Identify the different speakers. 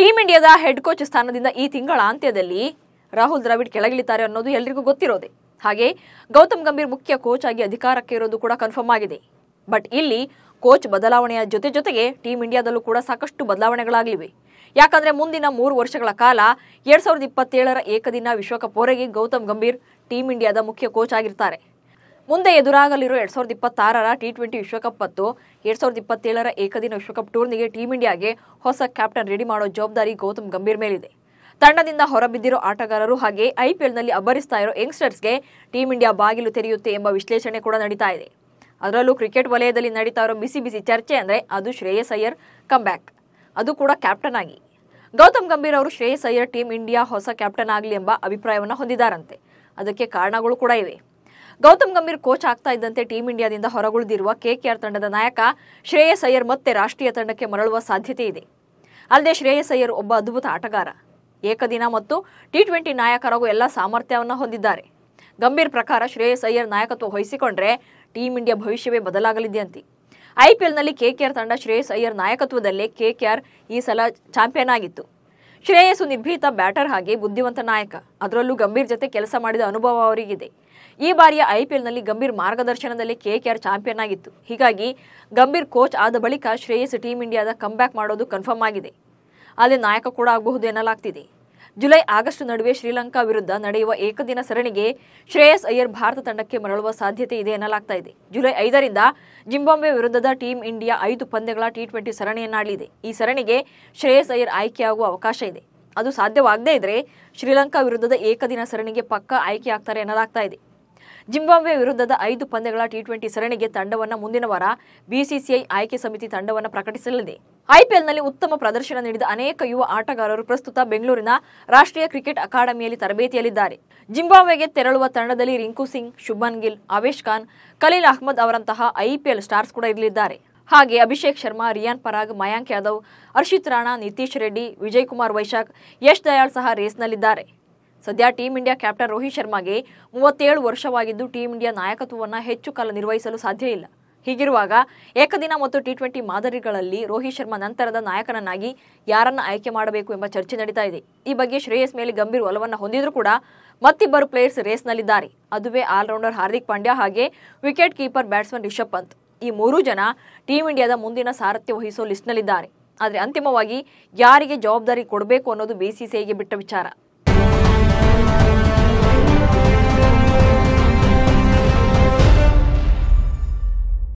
Speaker 1: team ಇಂಡಿಯಾದ head coach ಸ್ಥಾನದಿಂದ ಈ ತಿಂಗಳ ಅಂತ್ಯದಲ್ಲಿ ರಾಹುಲ್ ದ್ರಾವಿಡ್ ಕೆಳಗಿಳಿತಾರೆ ಅನ್ನೋದು ಎಲ್ರಿಗೂ ಗೊತ್ತಿರೋದೆ ಹಾಗೆ ಗೌತಮ್ ಗಂಭೀರ್ ಮುಖ್ಯ ಕೋಚ್ ಆಗಿ ಅಧಿಕಾರಕ್ಕೆ ಇರೋದು ಕೂಡ ಕನ್ಫರ್ಮ್ ಆಗಿದೆ ಬಟ್ ಇಲ್ಲಿ ಕೋಚ್ ಬದಲಾವಣೆಯ ಜೊತೆ ಜೊತೆಗೆ ಟೀಂ ಇಂಡಿಯಾದಲ್ಲೂ ಕೂಡ ಸಾಕಷ್ಟು ಬದಲಾವಣೆಗಳಾಗಲಿವೆ ಯಾಕಂದ್ರೆ ಮುಂದಿನ ಮೂರು ವರ್ಷಗಳ ಕಾಲ ಎರಡ್ ಸಾವಿರದ ಇಪ್ಪತ್ತೇಳರ ಏಕದಿನ ವಿಶ್ವಕಪ್ ಹೊರಗೆ ಗೌತಮ್ ಗಂಭೀರ್ ಟೀಂ ಇಂಡಿಯಾದ ಮುಖ್ಯ ಕೋಚ್ ಆಗಿರ್ತಾರೆ ಮುಂದೆ ಎದುರಾಗಲಿರೋ ಎರಡ್ ಸಾವಿರದ ಇಪ್ಪತ್ತಾರರ ಟಿ ಟ್ವೆಂಟಿ ವಿಶ್ವಕಪ್ ಮತ್ತು ಎರಡ್ ಸಾವಿರದ ಇಪ್ಪತ್ತೇಳರ ಏಕದಿನ ವಿಶ್ವಕಪ್ ಟೂರ್ನಿಗೆ ಟೀಂ ಇಂಡಿಯಾಗೆ ಹೊಸ ಕ್ಯಾಪ್ಟನ್ ರೆಡಿ ಮಾಡೋ ಜವಾಬ್ದಾರಿ ಗೌತಮ್ ಗಂಭೀರ್ ಮೇಲಿದೆ ತಂಡದಿಂದ ಹೊರಬಿದ್ದಿರೋ ಆಟಗಾರರು ಹಾಗೆ ಐಪಿಎಲ್ನಲ್ಲಿ ಅಬ್ಬರಿಸ್ತಾ ಇರೋ ಯಂಗ್ಸ್ಟರ್ಸ್ಗೆ ಟೀಂ ಇಂಡಿಯಾ ಬಾಗಿಲು ತೆರೆಯುತ್ತೆ ಎಂಬ ವಿಶ್ಲೇಷಣೆ ಕೂಡ ನಡೀತಾ ಇದೆ ಅದರಲ್ಲೂ ಕ್ರಿಕೆಟ್ ವಲಯದಲ್ಲಿ ನಡೀತಾ ಇರೋ ಬಿಸಿ ಬಿಸಿ ಚರ್ಚೆ ಅಂದರೆ ಅದು ಶ್ರೇಯಸ್ ಅಯ್ಯರ್ ಬ್ಯಾಕ್ ಅದು ಕೂಡ ಕ್ಯಾಪ್ಟನ್ ಆಗಿ ಗೌತಮ್ ಗಂಭೀರ್ ಅವರು ಶ್ರೇಯಸ್ ಅಯ್ಯರ್ ಟೀಂ ಇಂಡಿಯಾ ಹೊಸ ಕ್ಯಾಪ್ಟನ್ ಆಗಲಿ ಎಂಬ ಅಭಿಪ್ರಾಯವನ್ನು ಹೊಂದಿದಾರಂತೆ ಅದಕ್ಕೆ ಕಾರಣಗಳು ಕೂಡ ಇವೆ ಗೌತಮ್ ಗಂಭೀರ್ ಕೋಚ್ ಆಗ್ತಾ ಇದ್ದಂತೆ ಟೀಂ ಇಂಡಿಯಾದಿಂದ ಹೊರಗುಳಿದಿರುವ ಕೆಕೆಆರ್ ತಂಡದ ನಾಯಕ ಶ್ರೇಯಸ್ ಅಯ್ಯರ್ ಮತ್ತೆ ರಾಷ್ಟ್ರೀಯ ತಂಡಕ್ಕೆ ಮರಳುವ ಸಾಧ್ಯತೆ ಇದೆ ಅಲ್ಲದೆ ಶ್ರೇಯಸ್ ಅಯ್ಯರ್ ಒಬ್ಬ ಅದ್ಭುತ ಆಟಗಾರ ಏಕದಿನ ಮತ್ತು ಟಿ ಟ್ವೆಂಟಿ ನಾಯಕರಾಗೂ ಎಲ್ಲ ಸಾಮರ್ಥ್ಯವನ್ನು ಹೊಂದಿದ್ದಾರೆ ಗಂಭೀರ್ ಪ್ರಕಾರ ಶ್ರೇಯಸ್ ಅಯ್ಯರ್ ನಾಯಕತ್ವ ವಹಿಸಿಕೊಂಡ್ರೆ ಟೀಂ ಇಂಡಿಯಾ ಭವಿಷ್ಯವೇ ಬದಲಾಗಲಿದೆಯಂತೆ ಐ ಪಿ ಕೆಕೆಆರ್ ತಂಡ ಶ್ರೇಯಸ್ ಅಯ್ಯರ್ ನಾಯಕತ್ವದಲ್ಲೇ ಕೆಕೆಆರ್ ಈ ಸಲ ಚಾಂಪಿಯನ್ ಆಗಿತ್ತು ಶ್ರೇಯಸ್ಸು ನಿರ್ಭೀತ ಬ್ಯಾಟರ್ ಹಾಗೆ ಬುದ್ಧಿವಂತ ನಾಯಕ ಅದರಲ್ಲೂ ಗಂಭೀರ್ ಜೊತೆ ಕೆಲಸ ಮಾಡಿದ ಅನುಭವ ಅವರಿಗಿದೆ ಈ ಬಾರಿಯ ಐಪಿಎಲ್ನಲ್ಲಿ ಗಂಭೀರ್ ಮಾರ್ಗದರ್ಶನದಲ್ಲಿ ಕೆಕೆಆರ್ ಚಾಂಪಿಯನ್ ಆಗಿತ್ತು ಹೀಗಾಗಿ ಗಂಭೀರ್ ಕೋಚ್ ಆದ ಬಳಿಕ ಶ್ರೇಯಸ್ ಟೀಮ್ ಇಂಡಿಯಾದ ಕಂಬ್ಯಾಕ್ ಮಾಡೋದು ಕನ್ಫರ್ಮ್ ಆಗಿದೆ ಅಲ್ಲಿ ನಾಯಕ ಕೂಡ ಆಗಬಹುದು ಎನ್ನಲಾಗ್ತಿದೆ ಜುಲೈ ಆಗಸ್ಟ್ ನಡುವೆ ಶ್ರೀಲಂಕಾ ವಿರುದ್ಧ ನಡೆಯುವ ಏಕದಿನ ಸರಣಿಗೆ ಶ್ರೇಯಸ್ ಅಯ್ಯರ್ ಭಾರತ ತಂಡಕ್ಕೆ ಮರಳುವ ಸಾಧ್ಯತೆ ಇದೆ ಎನ್ನಲಾಗ್ತಾ ಇದೆ ಜುಲೈ ಐದರಿಂದ ಜಿಂಬಾಂಬೆ ವಿರುದ್ಧದ ಟೀಂ ಇಂಡಿಯಾ ಐದು ಪಂದ್ಯಗಳ ಟಿ ಟ್ವೆಂಟಿ ಸರಣಿಯನ್ನಾಡಲಿದೆ ಈ ಸರಣಿಗೆ ಶ್ರೇಯಸ್ ಅಯ್ಯರ್ ಆಯ್ಕೆಯಾಗುವ ಅವಕಾಶ ಇದೆ ಅದು ಸಾಧ್ಯವಾಗದೇ ಇದ್ರೆ ಶ್ರೀಲಂಕಾ ವಿರುದ್ಧದ ಏಕದಿನ ಸರಣಿಗೆ ಪಕ್ಕಾ ಆಯ್ಕೆಯಾಗ್ತಾರೆ ಎನ್ನಲಾಗ್ತಾ ಇದೆ ಜಿಂಬಾಬ್ವೆ ವಿರುದ್ಧದ ಐದು ಪಂದ್ಯಗಳ ಟಿ ಟ್ವೆಂಟಿ ಸರಣಿಗೆ ತಂಡವನ್ನು ಮುಂದಿನ ವಾರ ಬಿಸಿಸಿಐ ಆಯ್ಕೆ ಸಮಿತಿ ತಂಡವನ್ನು ಪ್ರಕಟಿಸಲಿದೆ ಐಪಿಎಲ್ನಲ್ಲಿ ಉತ್ತಮ ಪ್ರದರ್ಶನ ನೀಡಿದ ಅನೇಕ ಯುವ ಆಟಗಾರರು ಪ್ರಸ್ತುತ ಬೆಂಗಳೂರಿನ ರಾಷ್ಟ್ರೀಯ ಕ್ರಿಕೆಟ್ ಅಕಾಡೆಮಿಯಲ್ಲಿ ತರಬೇತಿಯಲ್ಲಿದ್ದಾರೆ ಜಿಂಬಾಬ್ವೆಗೆ ತೆರಳುವ ತಂಡದಲ್ಲಿ ರಿಂಕು ಸಿಂಗ್ ಶುಭನ್ ಗಿಲ್ ಅವೇಶ್ ಖಾನ್ ಖಲೀಲ್ ಅಹ್ಮದ್ ಅವರಂತಹ ಐಪಿಎಲ್ ಸ್ಟಾರ್ಸ್ ಕೂಡ ಇರಲಿದ್ದಾರೆ ಹಾಗೆ ಅಭಿಷೇಕ್ ಶರ್ಮಾ ರಿಯಾನ್ ಪರಾಗ್ ಮಯಾಂಕ್ ಯಾದವ್ ಹರ್ಷಿತ್ ರಾಣಾ ನಿತೀಶ್ ರೆಡ್ಡಿ ವಿಜಯ್ ಕುಮಾರ್ ವೈಶಾಖ್ ಯಶ್ ದಯಾಳ್ ಸಹ ರೇಸ್ನಲ್ಲಿದ್ದಾರೆ ಸದ್ಯ ಟೀಂ ಇಂಡಿಯಾ ಕ್ಯಾಪ್ಟನ್ ರೋಹಿತ್ ಶರ್ಮಾಗೆ ಮೂವತ್ತೇಳು ವರ್ಷವಾಗಿದ್ದು ಟೀಂ ಇಂಡಿಯಾ ನಾಯಕತ್ವವನ್ನು ಹೆಚ್ಚು ಕಾಲ ನಿರ್ವಹಿಸಲು ಸಾಧ್ಯ ಇಲ್ಲ ಹೀಗಿರುವಾಗ ಏಕದಿನ ಮತ್ತು ಟಿ ಟ್ವೆಂಟಿ ಮಾದರಿಗಳಲ್ಲಿ ರೋಹಿತ್ ಶರ್ಮಾ ನಂತರದ ನಾಯಕನನ್ನಾಗಿ ಯಾರನ್ನು ಆಯ್ಕೆ ಮಾಡಬೇಕು ಎಂಬ ಚರ್ಚೆ ನಡೀತಾ ಇದೆ ಈ ಬಗ್ಗೆ ಶ್ರೇಯಸ್ ಮೇಲೆ ಗಂಭೀರ ಒಲವನ್ನು ಹೊಂದಿದ್ರು ಕೂಡ ಮತ್ತಿಬ್ಬರು ಪ್ಲೇಯರ್ಸ್ ರೇಸ್ನಲ್ಲಿದ್ದಾರೆ ಅದುವೇ ಆಲ್ರೌಂಡರ್ ಹಾರ್ದಿಕ್ ಪಾಂಡ್ಯ ಹಾಗೆ wicket keeper batsman Rishabh Pant ಈ ಮೂರೂ ಜನ ಟೀಂ ಇಂಡಿಯಾದ ಮುಂದಿನ ಸಾರಥ್ಯ ವಹಿಸೋ ಲಿಸ್ಟ್ನಲ್ಲಿದ್ದಾರೆ ಆದರೆ ಅಂತಿಮವಾಗಿ ಯಾರಿಗೆ ಜವಾಬ್ದಾರಿ ಕೊಡಬೇಕು ಅನ್ನೋದು ಬಿಸಿಸಿಐಗೆ ಬಿಟ್ಟ ವಿಚಾರ